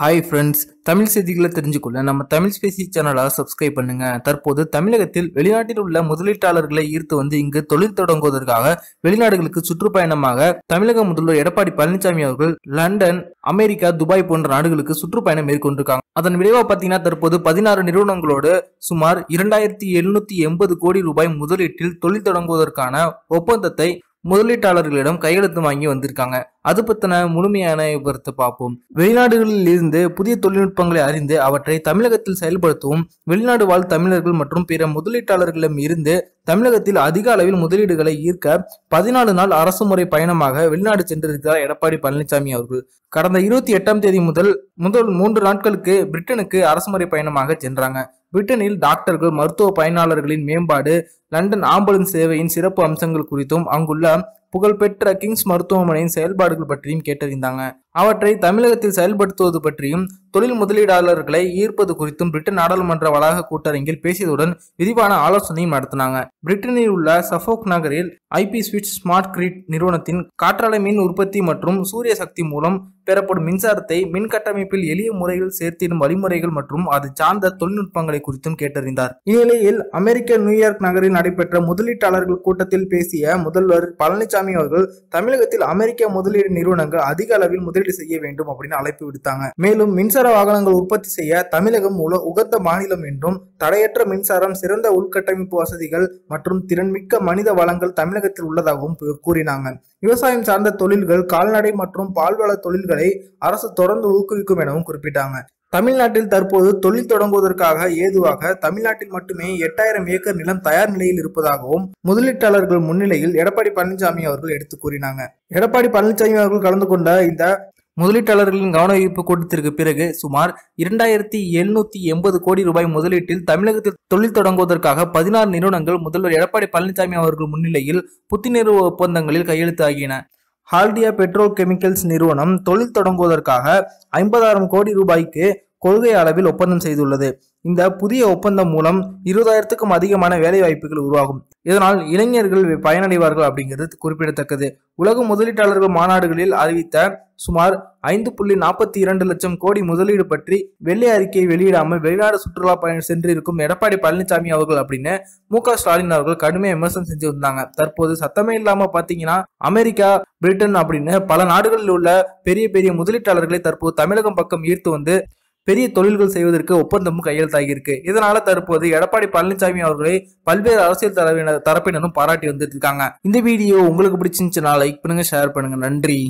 hi friends Tamil செய்திகளை தெரிஞ்சுக்கொள்ள நம்ம Tamil Spacey சேனலாக subscribe பண்ணுங்க தற்போது தமிழகத்தில் வெளிநாட்டில் உள்ள முதலீட்டாளர்களை ஈர்த்து வந்து இங்கு தொழில் தொடங்குவதற்காக வெளிநாடுகளுக்கு சுற்றுப்பயணமாக தமிழக முதல்வர் எடப்பாடி பழனிசாமி அவர்கள் லண்டன் அமெரிக்கா துபாய் போன்ற நாடுகளுக்கு சுற்றுப்பயணம் மேற்கொண்டிருக்காங்க அதன் விளைவா பார்த்தீங்கன்னா தற்போது பதினாறு நிறுவனங்களோடு சுமார் இரண்டாயிரத்தி எழுநூத்தி எண்பது கோடி ரூபாய் முதலீட்டில் தொழில் தொடங்குவதற்கான ஒப்பந்தத்தை முதலீட்டாளர்களிடம் கையெழுத்து வாங்கி வந்திருக்காங்க அது பத்தின முழுமையான விவரத்தை பார்ப்போம் வெளிநாடுகளில் இருந்து புதிய தொழில்நுட்பங்களை அறிந்து அவற்றை தமிழகத்தில் செயல்படுத்தவும் வெளிநாடு வாழ் தமிழர்கள் மற்றும் பிற முதலீட்டாளர்களிடம் இருந்து தமிழகத்தில் அதிக அளவில் முதலீடுகளை ஈர்க்க பதினாலு நாள் அரசு முறை பயணமாக வெளிநாடு சென்றிருக்கிறார் எடப்பாடி பழனிசாமி அவர்கள் கடந்த இருபத்தி எட்டாம் தேதி முதல் முதல் மூன்று நாட்களுக்கு பிரிட்டனுக்கு அரசு முறை பயணமாக சென்றாங்க பிரிட்டனில் டாக்டர்கள் மருத்துவ பயனாளர்களின் மேம்பாடு லண்டன் ஆம்புலன்ஸ் சேவையின் சிறப்பு அம்சங்கள் குறித்தும் அங்குள்ள புகழ்பெற்ற கிங்ஸ் மருத்துவமனையின் செயல்பாடுகள் பற்றியும் கேட்டறிந்தாங்க அவற்றை தமிழகத்தில் செயல்படுத்துவது பற்றியும் தொழில் முதலீடாளர்களை ஈர்ப்பது குறித்தும் பிரிட்டன் நாடாளுமன்ற வளாக கூட்டரங்கில் பேசியதுடன் விரிவான ஆலோசனையும் நடத்தினாங்க பிரிட்டனில் உள்ள சஃபோக் நகரில் ஐபி ஸ்விட்ச் ஸ்மார்ட் கிரிட் நிறுவனத்தின் காற்றாலை மின் உற்பத்தி மற்றும் சூரிய சக்தி மூலம் பெறப்படும் மின்சாரத்தை மின் கட்டமைப்பில் எளிய முறையில் சேர்த்திடும் வழிமுறைகள் மற்றும் அது சார்ந்த தொழில்நுட்பங்களை குறித்தும் கேட்டறிந்தார் இந்நிலையில் அமெரிக்க நியூயார்க் நகரில் நடைபெற்ற முதலீட்டாளர்கள் கூட்டத்தில் பேசிய முதல்வர் பழனிசாமி அவர்கள் தமிழகத்தில் அமெரிக்க முதலீடு நிறுவனங்கள் அதிக அளவில் முதலீடு முதலீடு செய்ய வேண்டும் அப்படின்னு அழைப்பு விடுத்தாங்க மேலும் மின்சார வாகனங்கள் உற்பத்தி செய்ய தமிழகம் உகந்த மாநிலம் என்றும் தடையற்ற மின்சாரம் சிறந்த உள்கட்டமைப்பு வசதிகள் மற்றும் திறன்மிக்க மனித வளங்கள் தமிழகத்தில் உள்ளதாகவும் கூறினாங்க விவசாயம் சார்ந்த தொழில்கள் கால்நடை மற்றும் பால்வள தொழில்களை அரசு தொடர்ந்து ஊக்குவிக்கும் எனவும் குறிப்பிட்டாங்க தமிழ்நாட்டில் தற்போது தொழில் தொடங்குவதற்காக ஏதுவாக தமிழ்நாட்டில் மட்டுமே எட்டாயிரம் ஏக்கர் நிலம் தயார் நிலையில் இருப்பதாகவும் முதலீட்டாளர்கள் முன்னிலையில் எடப்பாடி பழனிசாமி அவர்கள் எடுத்து கூறினாங்க எடப்பாடி பழனிசாமி அவர்கள் கலந்து கொண்ட இந்த முதலீட்டாளர்களின் கவனஈர்ப்பு கூட்டத்திற்கு பிறகு சுமார் இரண்டாயிரத்தி எழுநூத்தி எண்பது கோடி ரூபாய் முதலீட்டில் தமிழகத்தில் தொழில் தொடங்குவதற்காக பதினாறு நிறுவனங்கள் முதல்வர் எடப்பாடி பழனிசாமி அவர்கள் முன்னிலையில் புத்துணர்வு ஒப்பந்தங்களில் கையெழுத்தாகின ஹால்டியா பெட்ரோல் கெமிக்கல்ஸ் நிறுவனம் தொழில் தொடங்குவதற்காக ஐம்பதாயிரம் கோடி ரூபாய்க்கு கொள்கை அளவில் ஒப்பந்தம் செய்துள்ளது இந்த புதிய ஒப்பந்தம் மூலம் இருபதாயிரத்துக்கும் அதிகமான வேலை வாய்ப்புகள் உருவாகும் இதனால் இளைஞர்கள் பயனடைவார்கள் அப்படிங்கிறது குறிப்பிடத்தக்கது உலக முதலீட்டாளர்கள் மாநாடுகளில் அறிவித்த சுமார் ஐந்து புள்ளி நாற்பத்தி இரண்டு லட்சம் கோடி முதலீடு பற்றி வெள்ளை அறிக்கையை வெளியிடாமல் வெளிநாடு சுற்றுலா பயணம் சென்றிருக்கும் எடப்பாடி பழனிசாமி அவர்கள் அப்படின்னு மு ஸ்டாலின் அவர்கள் கடுமையாக விமர்சனம் செஞ்சு வந்தாங்க தற்போது சத்தமே இல்லாம பாத்தீங்கன்னா அமெரிக்கா பிரிட்டன் அப்படின்னு பல நாடுகளில் உள்ள பெரிய பெரிய முதலீட்டாளர்களை தற்போது தமிழகம் பக்கம் ஈர்த்து வந்து பெரிய தொழில்கள் செய்வதற்கு ஒப்பந்தமும் கையெழுத்தாகியிருக்கு இதனால தற்போது எடப்பாடி பழனிசாமி அவர்களை பல்வேறு அரசியல் தரப்பினர் தரப்பினரும் பாராட்டி வந்துட்டு இருக்காங்க இந்த வீடியோ உங்களுக்கு பிடிச்சிருந்துச்சுன்னா லைக் பண்ணுங்க ஷேர் பண்ணுங்க நன்றி